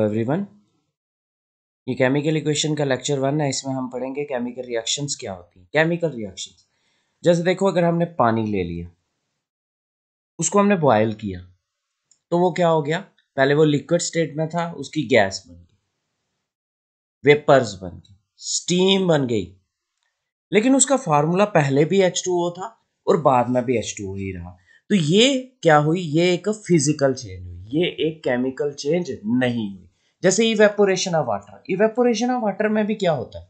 everyone ये chemical equation का lecture one है इसमें हम पढ़ेंगे केमिकल रिएक्शंस क्या होती हैं केमिकल रिएक्शंस जैसे देखो अगर हमने पानी ले लिया उसको हमने बॉयल किया तो वो क्या हो गया पहले वो लिक्विड स्टेट में था उसकी गैस बन गई वेपर्स बन गई स्टीम बन गई लेकिन उसका फार्मूला पहले भी एच था और बाद में भी एच ही रहा तो ये क्या हुई ये एक फिजिकल चेंज हुई ये एक केमिकल चेंज नहीं हुई जैसे evaporation of water evaporation of water में भी क्या होता है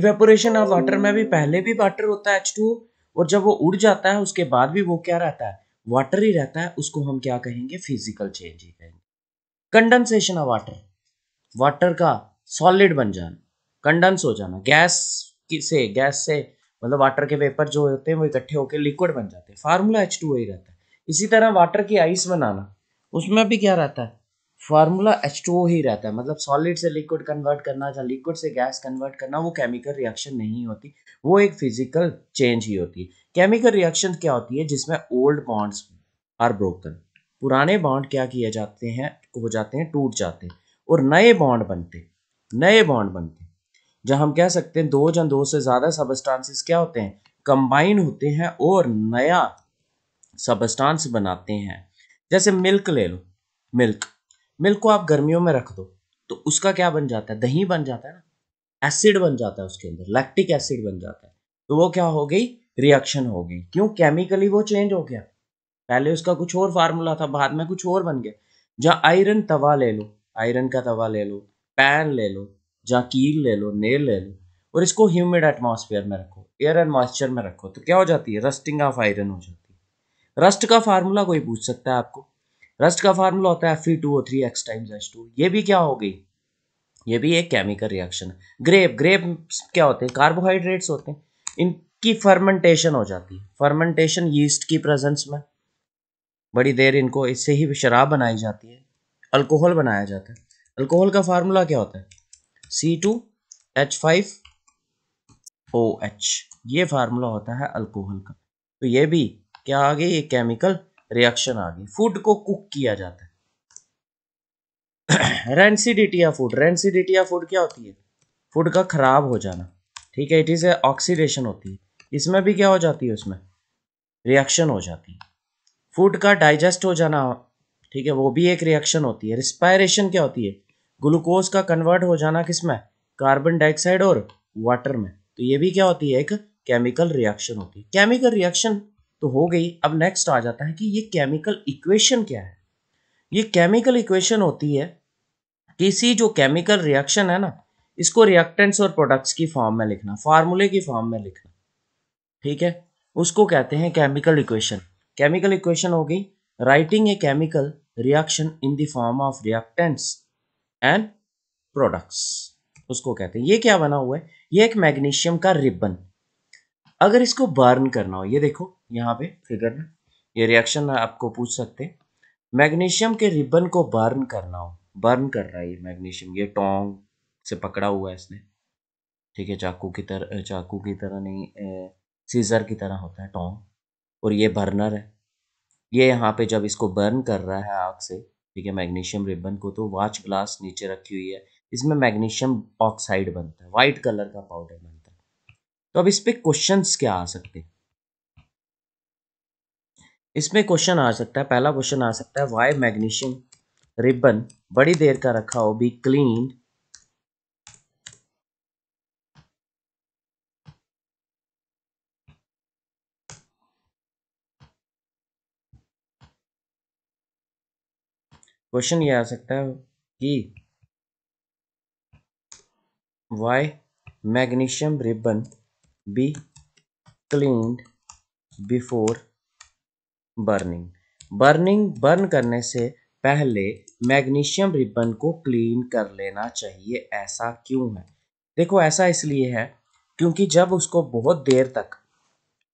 इवेपोरेशन ऑफ वाटर में भी पहले भी वाटर होता है एच और जब वो उड़ जाता है उसके बाद भी वो क्या रहता है वाटर ही रहता है उसको हम क्या कहेंगे फिजिकल चेंज ही कहेंगे कंडेंसेशन ऑफ वाटर वाटर का सॉलिड बन जाना कंडेंस हो जाना गैस से गैस से मतलब वाटर के वेपर जो होते हैं वो इकट्ठे होकर लिक्विड बन जाते हैं फार्मूला एच टू ही रहता है इसी तरह वाटर की आइस बनाना उसमें भी क्या रहता है फार्मूला एच टू ओ ही रहता है मतलब सॉलिड से लिक्विड कन्वर्ट करना या लिक्विड से गैस कन्वर्ट करना वो केमिकल रिएक्शन नहीं होती वो एक फिजिकल चेंज ही होती है केमिकल रिएक्शन क्या होती है जिसमें ओल्ड बॉन्ड्स आर ब्रोकन पुराने बॉन्ड क्या किए जाते हैं हो जाते हैं टूट जाते हैं और नए बॉन्ड बनते नए बॉन्ड बनते जहाँ हम कह सकते हैं दो या दो से ज़्यादा सबस्टांसिस क्या होते हैं कंबाइन होते हैं और नया सबस्टांस बनाते हैं जैसे मिल्क ले लो मिल्क मिल्क को आप गर्मियों में रख दो तो उसका क्या बन जाता है दही बन जाता है ना एसिड बन जाता है उसके अंदर लैक्टिक एसिड बन जाता है तो वो क्या हो गई रिएक्शन हो गई क्यों केमिकली वो चेंज हो गया पहले उसका कुछ और फार्मूला था बाद में कुछ और बन गया जहाँ आयरन तवा ले लो आयरन का तवा ले लो पैन ले लो जहाँ कील ले लो नेल ले लो और इसको ह्यूमिड एटमॉस्फेयर में रखो एयर एंड मॉइस्चर में रखो तो क्या हो जाती है रस्टिंग ऑफ आयरन हो जाती है रस्ट का फार्मूला कोई पूछ सकता है आपको रस्ट का फार्मूला होता है F E two O three X times H two ये भी क्या हो गई ये भी एक केमिकल रिएक्शन ग्रेप ग्रेप क्या होते हैं कार्बोहाइड्रेट्स होते हैं इनकी फर्मेंटेशन हो जाती है फर्मेंटेशन यीस्ट की प्रेजेंस में बड़ी देर इनको इससे ही शराब बनाई जाती है अल्कोहल बनाया जाता है अल्कोहल का फार्मूला क्या होता है C two H five O H ये फार्मूला होता है अल्कोहल का तो ये भी क्या आ गई ये केमिकल रिएक्शन आ गई फूड को कुक किया जाता है rancidity of food rancidity of food क्या होती है फूड का खराब हो जाना ठीक है इट इज़ ऑक्सीडेशन होती है इसमें भी क्या हो जाती है उसमें रिएक्शन हो जाती है फूड का डाइजेस्ट हो जाना ठीक है वो भी एक रिएक्शन होती है रिस्पायरेशन क्या होती है ग्लूकोज का कन्वर्ट हो जाना किस में कार्बन डाइऑक्साइड और वाटर में तो ये भी क्या होती है एक केमिकल रिएक्शन होती है केमिकल रिएक्शन तो हो गई अब नेक्स्ट आ जाता है कि ये केमिकल इक्वेशन क्या है ये केमिकल इक्वेशन होती है किसी जो केमिकल रिएक्शन है ना इसको रिएक्टेंट्स और प्रोडक्ट्स की फॉर्म में लिखना फार्मूले की फॉर्म में लिखना ठीक है उसको कहते हैं केमिकल इक्वेशन केमिकल इक्वेशन हो गई writing a chemical reaction in the form of reactants and products उसको कहते हैं ये क्या बना हुआ है ये एक मैग्नीशियम का रिबन अगर इसको बर्न करना हो ये देखो यहाँ पे फिगर में ये रिएक्शन आपको पूछ सकते हैं मैग्नीशियम के रिबन को बर्न करना हो बर्न कर रहा है ये मैग्नीशियम ये टोंग से पकड़ा हुआ है इसने ठीक है चाकू की तरह चाकू की तरह नहीं ए, सीजर की तरह होता है टोंग और ये बर्नर है ये यहाँ पे जब इसको बर्न कर रहा है आग से ठीक है मैग्नीशियम रिबन को तो वाच ग्लास नीचे रखी हुई है इसमें मैग्नीशियम ऑक्साइड बनता है वाइट कलर का पाउडर बनता है तो अब इस पर क्वेश्चन क्या आ सकते हैं इसमें क्वेश्चन आ सकता है पहला क्वेश्चन आ सकता है वाई मैग्नीशियम रिबन बड़ी देर का रखा हो बी क्लीन क्वेश्चन ये आ सकता है कि why magnesium ribbon be clean before burning burning burn करने से पहले मैग्नीशियम रिबन को क्लीन कर लेना चाहिए ऐसा क्यों है देखो ऐसा इसलिए है क्योंकि जब उसको बहुत देर तक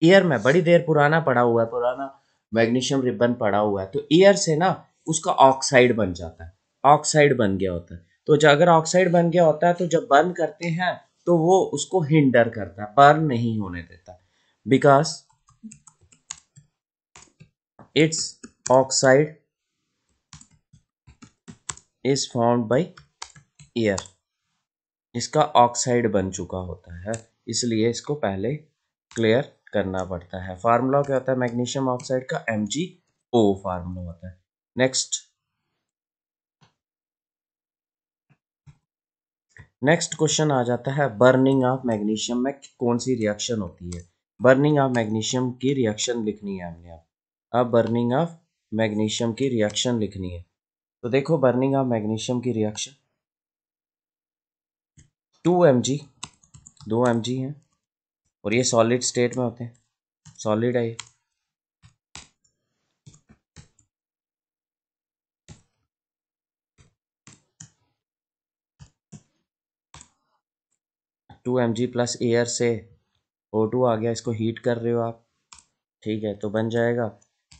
ईयर में बड़ी देर पुराना पड़ा हुआ है पुराना मैग्नीशियम रिबन पड़ा हुआ है तो ईयर से ना उसका ऑक्साइड बन जाता है ऑक्साइड बन गया होता है तो अगर ऑक्साइड बन गया होता है तो जब बर्न करते हैं तो वो उसको हिंडर करता है बर्न नहीं होने देता because its oxide is formed by air इसका ऑक्साइड बन चुका होता है इसलिए इसको पहले क्लियर करना पड़ता है फार्मूला क्या होता है मैग्नीशियम ऑक्साइड का एम जी ओ फार्मूला होता है नेक्स्ट नेक्स्ट क्वेश्चन आ जाता है बर्निंग ऑफ मैग्नीशियम में कौन सी रिएक्शन होती है बर्निंग ऑफ मैग्नीशियम की रिएक्शन लिखनी है हमने आपको अब बर्निंग ऑफ मैग्नीशियम की रिएक्शन लिखनी है तो देखो बर्निंग ऑफ मैग्नीशियम की रिएक्शन टू एम जी दो एम जी हैं और ये सॉलिड स्टेट में होते हैं सॉलिड है ये two M G plus air से ओ टू आ गया इसको हीट कर रहे हो आप ठीक है तो बन जाएगा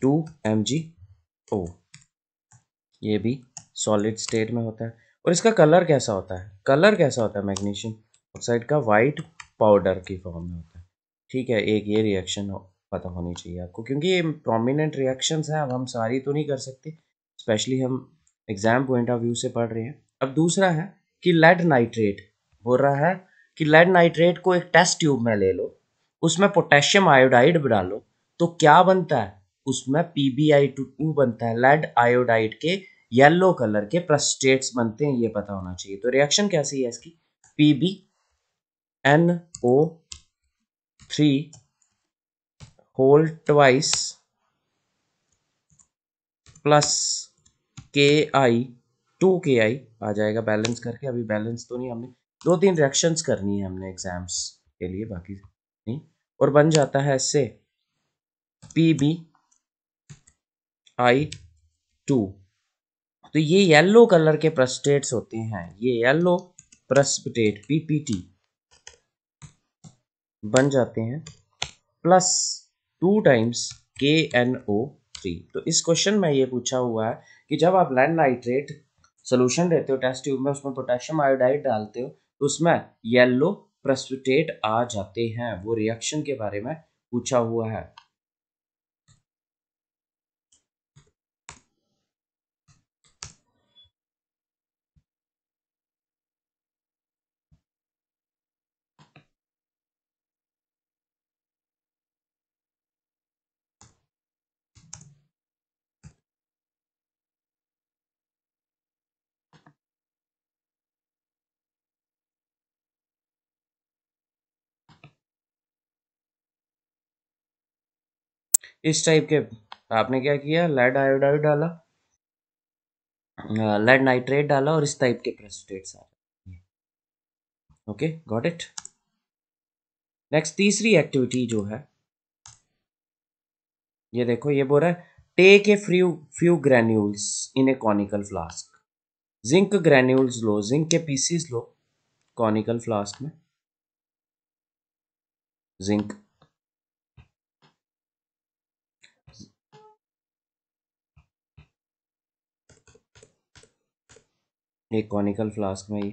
टू एम जी ओ ये भी सॉलिड स्टेट में होता है और इसका कलर कैसा होता है कलर कैसा होता है मैग्नीशियम ऑक्साइड का वाइट पाउडर की फॉर्म में होता है ठीक है एक ये रिएक्शन हो, पता होनी चाहिए आपको क्योंकि ये प्रोमिनेंट रिएक्शंस हैं अब हम सारी तो नहीं कर सकते स्पेशली हम एग्ज़ाम पॉइंट ऑफ व्यू से पढ़ रहे हैं अब दूसरा है कि लेड नाइट्रेट बोल रहा है कि लेड नाइट्रेट को एक टेस्ट ट्यूब में ले लो उसमें पोटेशियम आयोडाइड डालो तो क्या बनता है उसमें पीबीआई टू टू बनता है लेड आयोडाइड के येलो कलर के प्रस्टेट्स बनते हैं ये पता होना चाहिए तो रिएक्शन कैसी है इसकी P B N O three whole twice plus K I to के आई आ जाएगा बैलेंस करके अभी बैलेंस तो नहीं हमने दो तीन रिएक्शंस करनी है हमने एग्जाम्स के लिए बाकी नहीं और बन जाता है इससे पी बी आई टू तो ये येलो कलर के प्रस्टेट्स होते हैं ये येलो प्रस्पिटेट पीपीटी बन जाते हैं plus two times K N O three तो इस क्वेश्चन में ये पूछा हुआ है कि जब आप लैंड नाइट्रेट सोल्यूशन देते हो टेस्ट ट्यूब में उसमें पोटेशियम आयोडाइड डालते हो तो उसमें येलो प्रस्पिटेट आ जाते हैं वो रिएक्शन के बारे में पूछा हुआ है इस टाइप के तो आपने क्या किया लेड आयोडाइड डाला लेड हाँ, नाइट्रेट डाला और इस टाइप के प्रेसिटेट्स आ ओके गॉट इट नेक्स्ट तीसरी एक्टिविटी जो है ये देखो ये बोल रहा है take a few few granules in a conical flask zinc granules लो जिंक के पीसीस लो कॉनिकल फ्लास्क में जिंक एक कॉनिकल फ्लास्क में ही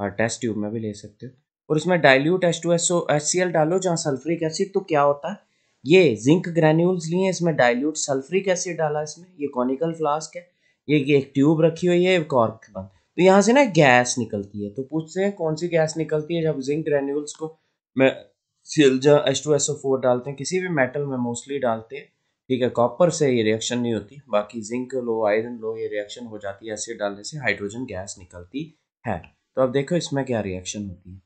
और टेस्ट ट्यूब में भी ले सकते हो और इसमें dilute S two S O S C L डालो जहाँ सल्फ्रिक एसिड तो क्या होता है ये जिंक ग्रेन्यूल्स लिए इसमें डायल्यूट सल्फ्रिक एसिड डाला इसमें ये कॉनिकल फ्लास्क है ये एक ट्यूब रखी हुई है कॉर्क बंद तो यहाँ से ना गैस निकलती है तो पूछते हैं कौन सी गैस निकलती है जब जिंक ग्रेन्यूल्स को जहाँ S two S O four डालते हैं किसी भी मेटल में मोस्टली डालते हैं ठीक है कॉपर से ये रिएक्शन नहीं होती बाकी जिंक लो आयरन लो ये रिएक्शन हो जाती है एसिड डालने से हाइड्रोजन गैस निकलती है तो अब देखो इसमें क्या रिएक्शन होती है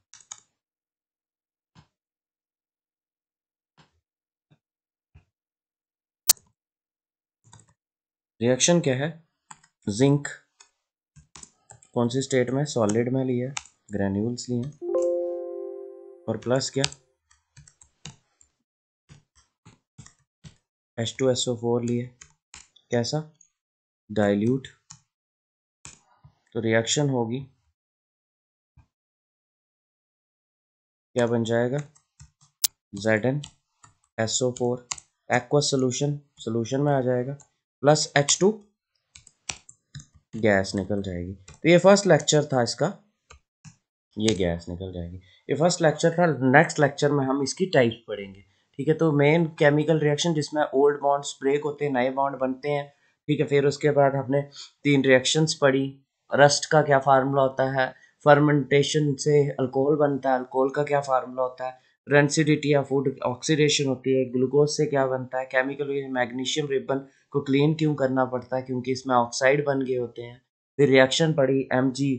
रिएक्शन क्या है जिंक कौन सी स्टेट में सॉलिड में लिए ग्रेन्यूल्स लिए और प्लस क्या H two S O four लिए कैसा डाइल्यूट तो रिएक्शन होगी क्या बन जाएगा Z N S O four aqua solution solution में आ जाएगा प्लस एच टू गैस निकल जाएगी तो ये फर्स्ट लेक्चर था इसका ये गैस निकल जाएगी ये फर्स्ट लेक्चर था नेक्स्ट लेक्चर में हम इसकी टाइप पढ़ेंगे ठीक है तो मेन केमिकल रिएक्शन जिसमें ओल्ड बॉन्ड्स ब्रेक होते हैं नए बॉन्ड बनते हैं ठीक है फिर उसके बाद हमने तीन रिएक्शंस पढ़ी रस्ट का क्या फार्मूला होता है फर्मेंटेशन से अल्कोहल बनता है अल्कोहल का क्या फार्मूला होता है रेंसिडिटी या फूड ऑक्सीडेशन होती है ग्लूकोज से क्या बनता है केमिकल मैग्नीशियम रिबन को क्लीन क्यों करना पड़ता है क्योंकि इसमें ऑक्साइड बन गए होते हैं फिर रिएक्शन पड़ी M G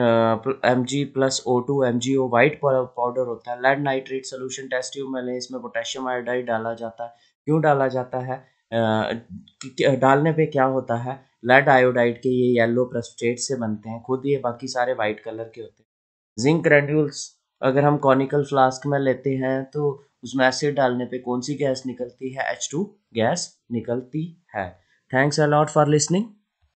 M G plus O two M G O white powder होता है lead nitrate solution test tube में लें इसमें पोटेशियम आयोडाइड डाला जाता है क्यों डाला जाता है आ, डालने पे क्या होता है लेड आयोडाइड के ये येलो प्रस्टेट से बनते हैं खुद ये बाकी सारे वाइट कलर के होते हैं जिंक ग्रेन्यूल्स अगर हम कॉनिकल फ्लास्क में लेते हैं तो उसमें एसिड डालने पे कौन सी गैस निकलती है एच टू गैस निकलती है थैंक्स अलॉट फॉर लिसनिंग